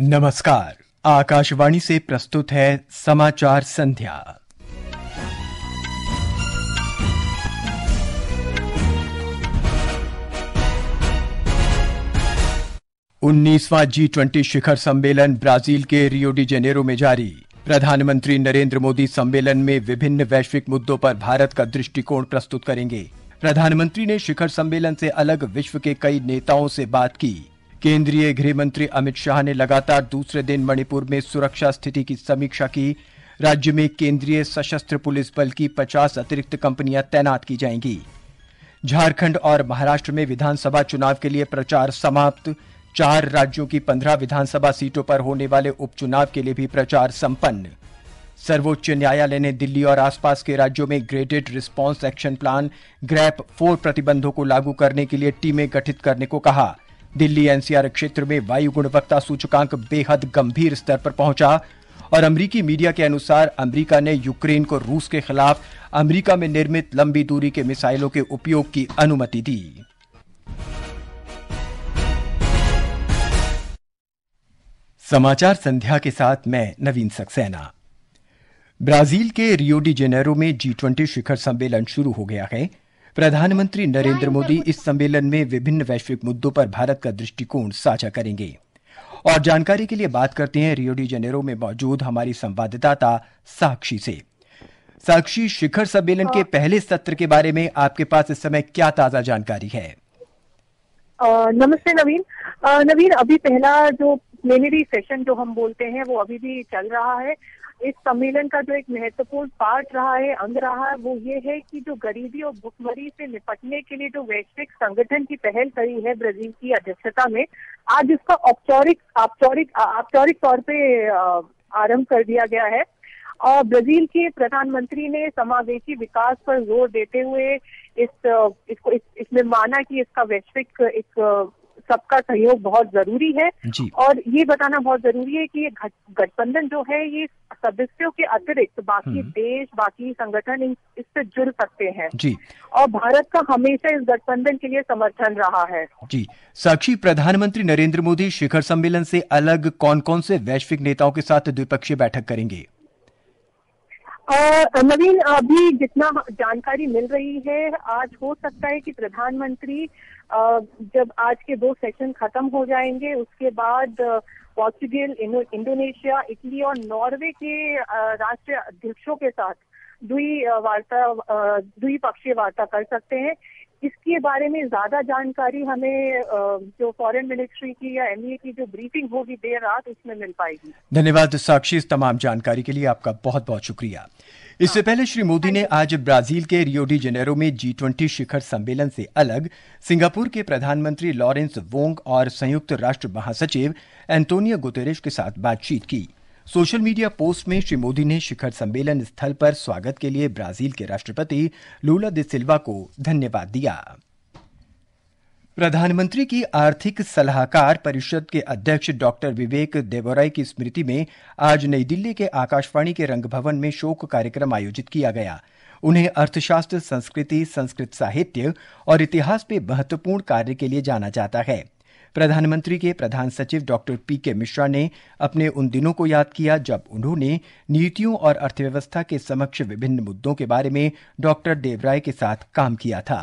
नमस्कार आकाशवाणी से प्रस्तुत है समाचार संध्या उन्नीसवा जी ट्वेंटी शिखर सम्मेलन ब्राजील के रियो डी जेनेरो में जारी प्रधानमंत्री नरेंद्र मोदी सम्मेलन में विभिन्न वैश्विक मुद्दों पर भारत का दृष्टिकोण प्रस्तुत करेंगे प्रधानमंत्री ने शिखर सम्मेलन से अलग विश्व के कई नेताओं से बात की केंद्रीय गृह मंत्री अमित शाह ने लगातार दूसरे दिन मणिपुर में सुरक्षा स्थिति की समीक्षा की राज्य में केंद्रीय सशस्त्र पुलिस बल की 50 अतिरिक्त कंपनियां तैनात की जाएंगी झारखंड और महाराष्ट्र में विधानसभा चुनाव के लिए प्रचार समाप्त चार राज्यों की पंद्रह विधानसभा सीटों पर होने वाले उपचुनाव के लिए भी प्रचार संपन्न सर्वोच्च न्यायालय ने दिल्ली और आसपास के राज्यों में graded response action plan GRAP four प्रतिबंधों को लागू करने के लिए टीमें गठित करने को कहा दिल्ली एनसीआर क्षेत्र में वायु गुणवत्ता सूचकांक बेहद गंभीर स्तर पर पहुंचा और अमरीकी मीडिया के अनुसार अमरीका ने यूक्रेन को रूस के खिलाफ अमरीका में निर्मित लंबी दूरी के मिसाइलों के उपयोग की अनुमति दी समाचार संध्या के साथ मैं नवीन सक्सेना ब्राजील के रियो डी जेनेरो में जी ट्वेंटी शिखर सम्मेलन शुरू हो गया है प्रधानमंत्री नरेंद्र मोदी इस सम्मेलन में विभिन्न वैश्विक मुद्दों पर भारत का दृष्टिकोण साझा करेंगे और जानकारी के लिए बात करते हैं रियो डी जेनेरो में मौजूद हमारी संवाददाता साक्षी से साक्षी शिखर सम्मेलन के हाँ। पहले सत्र के बारे में आपके पास इस समय क्या ताजा जानकारी है नमस्ते नवीन नवीन अभी पहला जो प्लेनरी सेशन जो हम बोलते हैं वो अभी भी चल रहा है इस सम्मेलन का जो एक महत्वपूर्ण पार्ट रहा है अंग रहा है वो ये है कि जो गरीबी और भुखमरी से निपटने के लिए जो वैश्विक संगठन की पहल करी है ब्राजील की अध्यक्षता में आज इसका औपचारिक औपचारिक औपचारिक तौर पे आरंभ कर दिया गया है और ब्राजील के प्रधानमंत्री ने समावेशी विकास पर जोर देते हुए इस इसको इस, इसमें माना कि इसका वैश्विक एक सबका सहयोग बहुत जरूरी है और ये बताना बहुत जरूरी है कि ये गठबंधन जो है ये सदस्यों के अतिरिक्त बाकी हम्म। देश बाकी संगठन इससे जुड़ सकते हैं जी और भारत का हमेशा इस गठबंधन के लिए समर्थन रहा है जी साक्षी प्रधानमंत्री नरेंद्र मोदी शिखर सम्मेलन से अलग कौन कौन से वैश्विक नेताओं के साथ द्विपक्षीय बैठक करेंगे नवीन अभी जितना जानकारी मिल रही है आज हो सकता है कि प्रधानमंत्री जब आज के दो सेशन खत्म हो जाएंगे उसके बाद पोर्चुगल इंडोनेशिया इटली और नॉर्वे के राष्ट्रीय अध्यक्षों के साथ द्वि वार्ता द्विपक्षीय वार्ता कर सकते हैं इसके बारे में ज्यादा जानकारी हमें जो फॉरेन मिनिस्ट्री की या एमईए e की जो ब्रीफिंग होगी देर रात उसमें मिल पाएगी धन्यवाद साक्षी इस तमाम जानकारी के लिए आपका बहुत बहुत शुक्रिया इससे पहले श्री मोदी ने आज ब्राजील के रियो डी जेनेरो में जी ट्वेंटी शिखर सम्मेलन से अलग सिंगापुर के प्रधानमंत्री लॉरेंस वोंग और संयुक्त राष्ट्र महासचिव एंटोनियो गुतेरेश के साथ बातचीत की सोशल मीडिया पोस्ट में श्री मोदी ने शिखर सम्मेलन स्थल पर स्वागत के लिए ब्राजील के राष्ट्रपति लूला दे सिल्वा को धन्यवाद दिया प्रधानमंत्री की आर्थिक सलाहकार परिषद के अध्यक्ष डॉक्टर विवेक देवराय की स्मृति में आज नई दिल्ली के आकाशवाणी के रंग भवन में शोक कार्यक्रम आयोजित किया गया उन्हें अर्थशास्त्र संस्कृति संस्कृत साहित्य और इतिहास में महत्वपूर्ण कार्य के लिए जाना जाता है प्रधानमंत्री के प्रधान सचिव डॉक्टर पी के मिश्रा ने अपने उन दिनों को याद किया जब उन्होंने नीतियों और अर्थव्यवस्था के समक्ष विभिन्न मुद्दों के बारे में डॉक्टर देवराय के साथ काम किया था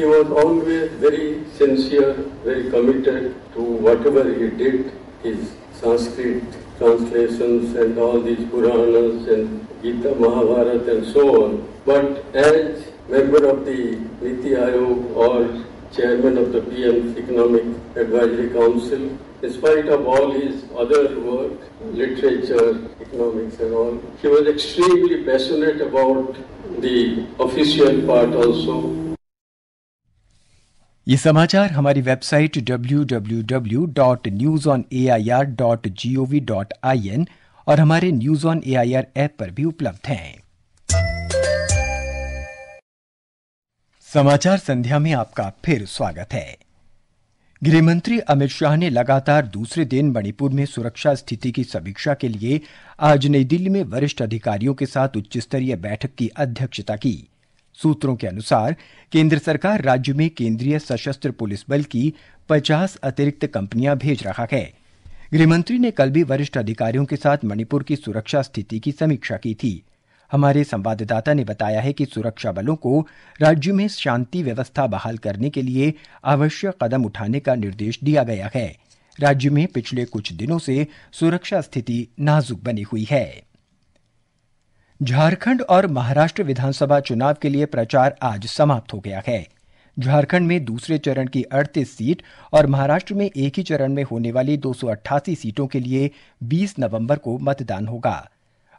He was always very sincere, very committed to whatever he did, his Sanskrit translations and all these Puranas and Gita, Mahabharata and so on. But as member of the Niti Aayog or chairman of the PM's Economic Advisory Council. In spite of all his other work, literature, economics and all, he was extremely passionate about the official part also. ये समाचार हमारी website www.newsonair.gov.in और हमारे news on A app पर भी उपलब्ध हैं समाचार संध्या में आपका फिर स्वागत है गृहमंत्री अमित शाह ने लगातार दूसरे दिन मणिपुर में सुरक्षा स्थिति की समीक्षा के लिए आज नई दिल्ली में वरिष्ठ अधिकारियों के साथ उच्च स्तरीय बैठक की अध्यक्षता की सूत्रों के अनुसार केंद्र सरकार राज्य में केंद्रीय सशस्त्र पुलिस बल की 50 अतिरिक्त कंपनियां भेज रहा है गृहमंत्री ने कल भी वरिष्ठ अधिकारियों के साथ मणिपुर की सुरक्षा स्थिति की समीक्षा की थी हमारे संवाददाता ने बताया है कि सुरक्षा बलों को राज्य में शांति व्यवस्था बहाल करने के लिए आवश्यक कदम उठाने का निर्देश दिया गया है राज्य में पिछले कुछ दिनों से सुरक्षा स्थिति नाजुक बनी हुई है झारखंड और महाराष्ट्र विधानसभा चुनाव के लिए प्रचार आज समाप्त हो गया है झारखंड में दूसरे चरण की 38 सीट और महाराष्ट्र में एक ही चरण में होने वाली 288 सीटों के लिए 20 नवंबर को मतदान होगा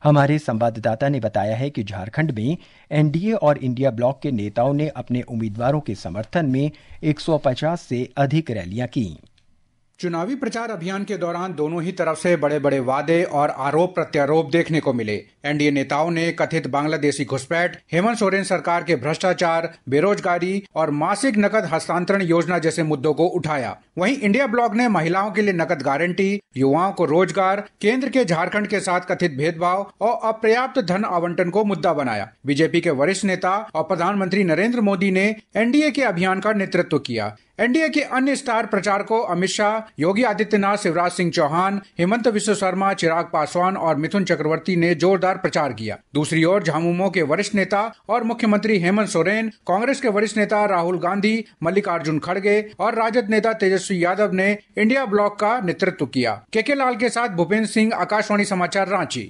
हमारे संवाददाता ने बताया है कि झारखंड में एनडीए और इंडिया ब्लॉक के नेताओं ने अपने उम्मीदवारों के समर्थन में 150 से अधिक रैलियां कीं चुनावी प्रचार अभियान के दौरान दोनों ही तरफ से बड़े बड़े वादे और आरोप प्रत्यारोप देखने को मिले एनडीए नेताओं ने कथित बांग्लादेशी घुसपैठ हेमंत सोरेन सरकार के भ्रष्टाचार बेरोजगारी और मासिक नकद हस्तांतरण योजना जैसे मुद्दों को उठाया वहीं इंडिया ब्लॉक ने महिलाओं के लिए नकद गारंटी युवाओं को रोजगार केंद्र के झारखंड के साथ कथित भेदभाव और अपर्याप्त धन आवंटन को मुद्दा बनाया बीजेपी के वरिष्ठ नेता और प्रधानमंत्री नरेंद्र मोदी ने एनडीए के अभियान का नेतृत्व किया एनडीए के अन्य स्टार प्रचारकों अमित शाह योगी आदित्यनाथ शिवराज सिंह चौहान हेमंत विश्व शर्मा चिराग पासवान और मिथुन चक्रवर्ती ने जोरदार प्रचार किया दूसरी ओर झामुमो के वरिष्ठ नेता और मुख्यमंत्री हेमंत सोरेन कांग्रेस के वरिष्ठ नेता राहुल गांधी मल्लिकार्जुन खड़गे और राजद नेता तेजस्वी यादव ने इंडिया ब्लॉक का नेतृत्व किया के लाल के साथ भूपेन्द्र सिंह आकाशवाणी समाचार रांची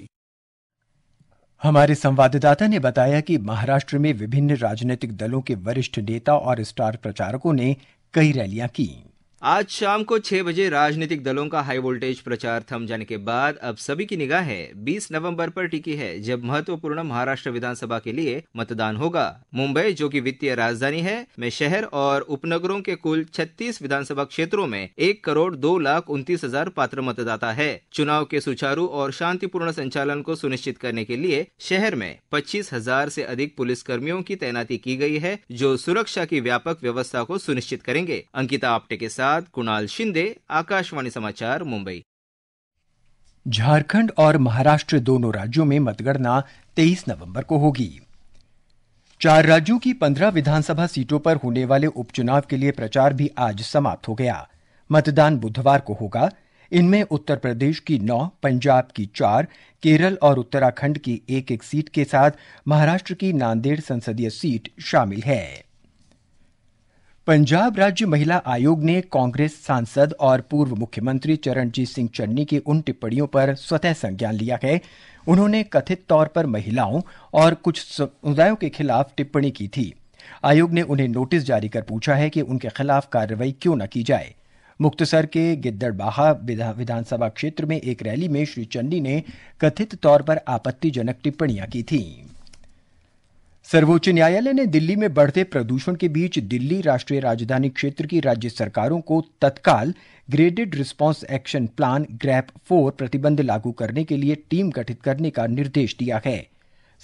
हमारे संवाददाता ने बताया कि महाराष्ट्र में विभिन्न राजनीतिक दलों के वरिष्ठ नेता और स्टार प्रचारकों ने kuier hulle aan आज शाम को छह बजे राजनीतिक दलों का हाई वोल्टेज प्रचार थम जाने के बाद अब सभी की निगाहें 20 नवंबर पर टिकी है जब महत्वपूर्ण महाराष्ट्र विधानसभा के लिए मतदान होगा मुंबई जो कि वित्तीय राजधानी है में शहर और उपनगरों के कुल 36 विधानसभा क्षेत्रों में एक करोड़ दो लाख उन्तीस हजार पात्र मतदाता है चुनाव के सुचारू और शांतिपूर्ण संचालन को सुनिश्चित करने के लिए शहर में पच्चीस हजार ऐसी अधिक पुलिस कर्मियों की तैनाती की गई है जो सुरक्षा की व्यापक व्यवस्था को सुनिश्चित करेंगे अंकिता आपटे के साथ साथ कुणाल शिंदे आकाशवाणी समाचार मुंबई झारखंड और महाराष्ट्र दोनों राज्यों में मतगणना 23 नवंबर को होगी चार राज्यों की 15 विधानसभा सीटों पर होने वाले उपचुनाव के लिए प्रचार भी आज समाप्त हो गया मतदान बुधवार को होगा इनमें उत्तर प्रदेश की नौ पंजाब की चार केरल और उत्तराखंड की एक एक सीट के साथ महाराष्ट्र की नांदेड़ संसदीय सीट शामिल है पंजाब राज्य महिला आयोग ने कांग्रेस सांसद और पूर्व मुख्यमंत्री चरणजीत सिंह चन्नी की उन टिप्पणियों पर स्वतः संज्ञान लिया है उन्होंने कथित तौर पर महिलाओं और कुछ समुदायों के खिलाफ टिप्पणी की थी आयोग ने उन्हें नोटिस जारी कर पूछा है कि उनके खिलाफ कार्रवाई क्यों न की जाए मुक्तसर के गिद्दड़बाहा विधानसभा क्षेत्र में एक रैली में श्री चन्नी ने कथित तौर पर आपत्तिजनक टिप्पणियां की थीं सर्वोच्च न्यायालय ने दिल्ली में बढ़ते प्रदूषण के बीच दिल्ली राष्ट्रीय राजधानी क्षेत्र की राज्य सरकारों को तत्काल graded response action plan GRAP four प्रतिबंध लागू करने के लिए टीम गठित करने का निर्देश दिया है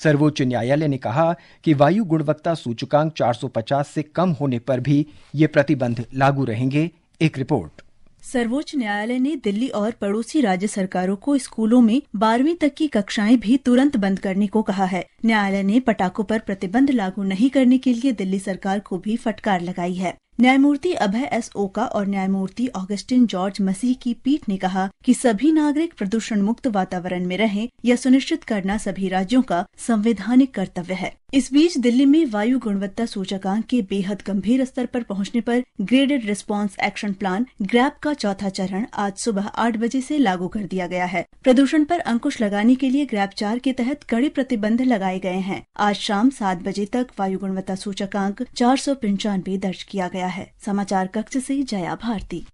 सर्वोच्च न्यायालय ने कहा कि वायु गुणवत्ता सूचकांक 450 से कम होने पर भी ये प्रतिबंध लागू रहेंगे एक रिपोर्ट सर्वोच्च न्यायालय ने दिल्ली और पड़ोसी राज्य सरकारों को स्कूलों में बारहवीं तक की कक्षाएं भी तुरंत बंद करने को कहा है न्यायालय ने पटाखों पर प्रतिबंध लागू नहीं करने के लिए दिल्ली सरकार को भी फटकार लगाई है न्यायमूर्ति अभय एस ओका और न्यायमूर्ति ऑगस्टिन जॉर्ज मसीह की पीठ ने कहा कि सभी नागरिक प्रदूषण मुक्त वातावरण में रहें यह सुनिश्चित करना सभी राज्यों का संवैधानिक कर्तव्य है इस बीच दिल्ली में वायु गुणवत्ता सूचकांक के बेहद गंभीर स्तर पर पहुंचने पर graded response action plan GRAP का चौथा चरण आज सुबह आठ बजे से लागू कर दिया गया है प्रदूषण पर अंकुश लगाने के लिए ग्रैप चार के तहत कड़े प्रतिबंध लगाए गए हैं आज शाम सात बजे तक वायु गुणवत्ता सूचकांक चार दर्ज किया गया गया है समाचार कक्ष से जया भारती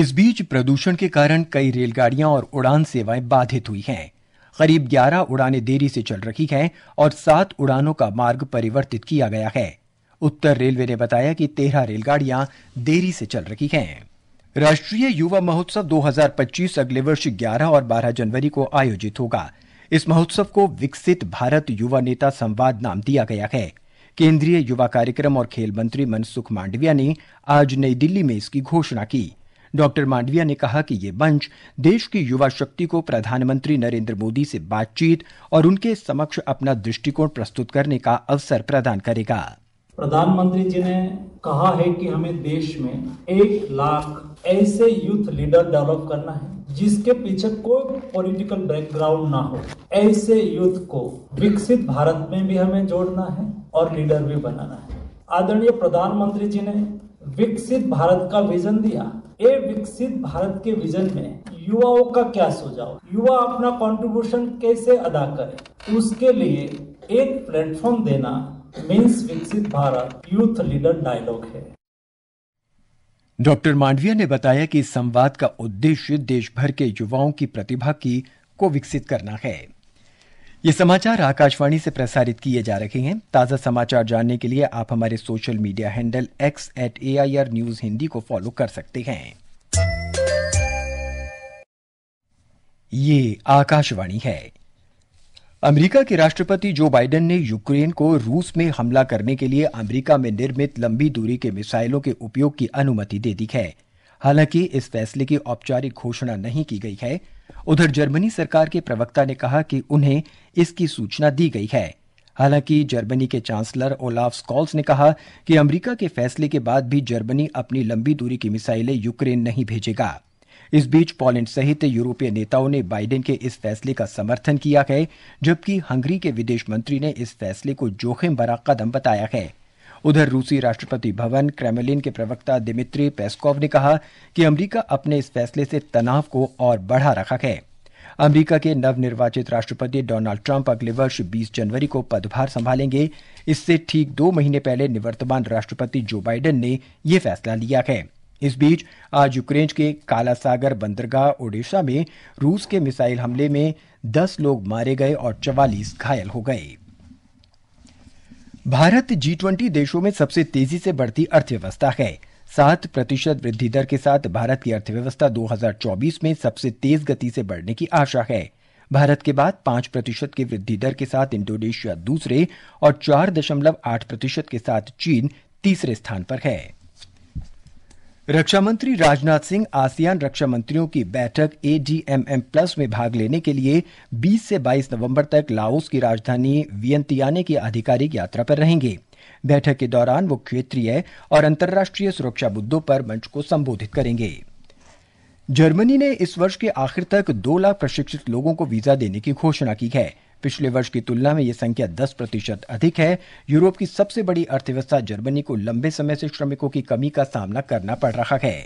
इस बीच प्रदूषण के कारण कई रेलगाड़ियां और उड़ान सेवाएं बाधित हुई हैं करीब 11 उड़ानें देरी से चल रही हैं और सात उड़ानों का मार्ग परिवर्तित किया गया है उत्तर रेलवे ने बताया कि तेरह रेलगाड़ियां देरी से चल रही हैं राष्ट्रीय युवा महोत्सव 2025 अगले वर्ष 11 और 12 जनवरी को आयोजित होगा इस महोत्सव को विकसित भारत युवा नेता संवाद नाम दिया गया है केंद्रीय युवा कार्यक्रम और खेल मंत्री मनसुख मांडविया ने आज नई दिल्ली में इसकी घोषणा की डॉक्टर मांडविया ने कहा कि ये मंच देश की युवा शक्ति को प्रधानमंत्री नरेंद्र मोदी से बातचीत और उनके समक्ष अपना दृष्टिकोण प्रस्तुत करने का अवसर प्रदान करेगा प्रधानमंत्री जी ने कहा है कि हमें देश में एक लाख ऐसे यूथ लीडर डेवलप करना है जिसके पीछे कोई पॉलिटिकल बैकग्राउंड ना हो ऐसे यूथ को विकसित भारत में भी हमें जोड़ना है और लीडर भी बनाना है आदरणीय प्रधानमंत्री जी ने विकसित भारत का विजन दिया ए विकसित भारत के विजन में युवाओं का क्या सुझाव युवा अपना कंट्रीब्यूशन कैसे अदा करे उसके लिए एक प्लेटफॉर्म देना means Viksit Bharat youth leader dialogue है डॉक्टर मांडविया ने बताया कि इस संवाद का उद्देश्य देश भर के युवाओं की प्रतिभा की को विकसित करना है ये समाचार आकाशवाणी से प्रसारित किए जा रहे हैं ताज़ा समाचार जानने के लिए आप हमारे social media handle X at A I R news Hindi को फॉलो कर सकते हैं ये आकाशवाणी है अमेरिका के राष्ट्रपति जो बाइडेन ने यूक्रेन को रूस में हमला करने के लिए अमेरिका में निर्मित लंबी दूरी के मिसाइलों के उपयोग की अनुमति दे दी है हालांकि इस फैसले की औपचारिक घोषणा नहीं की गई है उधर जर्मनी सरकार के प्रवक्ता ने कहा कि उन्हें इसकी सूचना दी गई है हालांकि जर्मनी के चांसलर ओलाफ स्कॉल्स ने कहा कि अमेरिका के फैसले के बाद भी जर्मनी अपनी लंबी दूरी की मिसाइलें यूक्रेन नहीं भेजेगा इस बीच पोलैंड सहित यूरोपीय नेताओं ने बाइडेन के इस फैसले का समर्थन किया है जबकि हंगरी के विदेश मंत्री ने इस फैसले को जोखिम भरा कदम बताया है उधर रूसी राष्ट्रपति भवन क्रेमलिन के प्रवक्ता दिमित्री पेस्कोव ने कहा कि अमरीका अपने इस फैसले से तनाव को और बढ़ा रखा है अमरीका के नवनिर्वाचित राष्ट्रपति डोनाल्ड ट्रंप अगले वर्ष 20 जनवरी को पदभार संभालेंगे इससे ठीक दो महीने पहले निवर्तमान राष्ट्रपति जो बाइडेन ने यह फैसला लिया है इस बीच आज यूक्रेन के काला सागर बंदरगाह ओडिशा में रूस के मिसाइल हमले में 10 लोग मारे गए और 44 घायल हो गए भारत जी ट्वेंटी देशों में सबसे तेजी से बढ़ती अर्थव्यवस्था है सात प्रतिशत वृद्धि दर के साथ भारत की अर्थव्यवस्था 2024 में सबसे तेज गति से बढ़ने की आशा है भारत के बाद पांच प्रतिशत की वृद्धि दर के साथ इंडोनेशिया दूसरे और चार दशमलव आठ प्रतिशत के साथ चीन तीसरे स्थान पर है रक्षा मंत्री राजनाथ सिंह आसियान रक्षा मंत्रियों की बैठक एडीएमएम प्लस में भाग लेने के लिए 20 से 22 नवंबर तक लाओस की राजधानी वियंतियाने की आधिकारिक यात्रा पर रहेंगे बैठक के दौरान वो क्षेत्रीय और अंतर्राष्ट्रीय सुरक्षा मुद्दों पर मंच को संबोधित करेंगे जर्मनी ने इस वर्ष के आखिर तक दो लाख प्रशिक्षित लोगों को वीजा देने की घोषणा की है पिछले वर्ष की तुलना में यह संख्या 10 प्रतिशत अधिक है यूरोप की सबसे बड़ी अर्थव्यवस्था जर्मनी को लंबे समय से श्रमिकों की कमी का सामना करना पड़ रहा है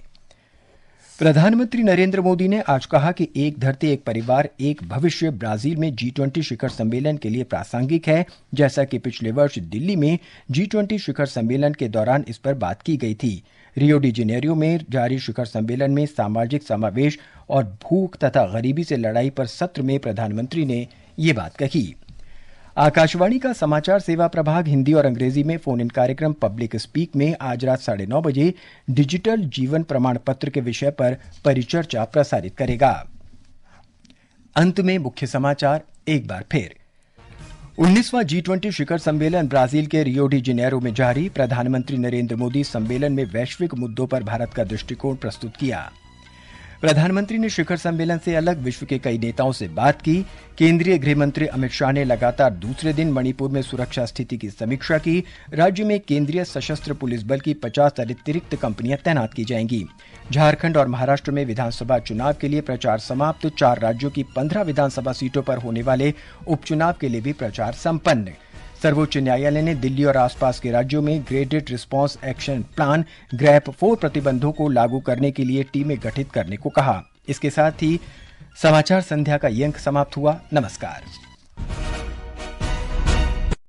प्रधानमंत्री नरेंद्र मोदी ने आज कहा कि एक धरती एक परिवार एक भविष्य ब्राजील में जी ट्वेंटी शिखर सम्मेलन के लिए प्रासंगिक है जैसा कि पिछले वर्ष दिल्ली में जी ट्वेंटी शिखर सम्मेलन के दौरान इस पर बात की गई थी रियो डी जेनेरियो में जारी शिखर सम्मेलन में सामाजिक समावेश और भूख तथा गरीबी से लड़ाई पर सत्र में प्रधानमंत्री ने ये बात कही आकाशवाणी का समाचार सेवा प्रभाग हिंदी और अंग्रेजी में फोन इन कार्यक्रम पब्लिक स्पीक में आज रात साढ़े नौ बजे डिजिटल जीवन प्रमाण पत्र के विषय पर परिचर्चा प्रसारित करेगा अंत में मुख्य समाचार एक बार फिर उन्नीसवां जी ट्वेंटी शिखर सम्मेलन ब्राजील के रियो डी में जारी प्रधानमंत्री नरेंद्र मोदी सम्मेलन में वैश्विक मुद्दों पर भारत का दृष्टिकोण प्रस्तुत किया प्रधानमंत्री ने शिखर सम्मेलन से अलग विश्व के कई नेताओं से बात की केंद्रीय गृह मंत्री अमित शाह ने लगातार दूसरे दिन मणिपुर में सुरक्षा स्थिति की समीक्षा की राज्य में केंद्रीय सशस्त्र पुलिस बल की पचास अतिरिक्त कंपनियां तैनात की जाएंगी झारखंड और महाराष्ट्र में विधानसभा चुनाव के लिए प्रचार समाप्त चार राज्यों की पंद्रह विधानसभा सीटों पर होने वाले उपचुनाव के लिए भी प्रचार सम्पन्न सर्वोच्च न्यायालय ने दिल्ली और आसपास के राज्यों में graded response action plan GRAP four प्रतिबंधों को लागू करने के लिए टीमें गठित करने को कहा इसके साथ ही समाचार संध्या का यंक समाप्त हुआ नमस्कार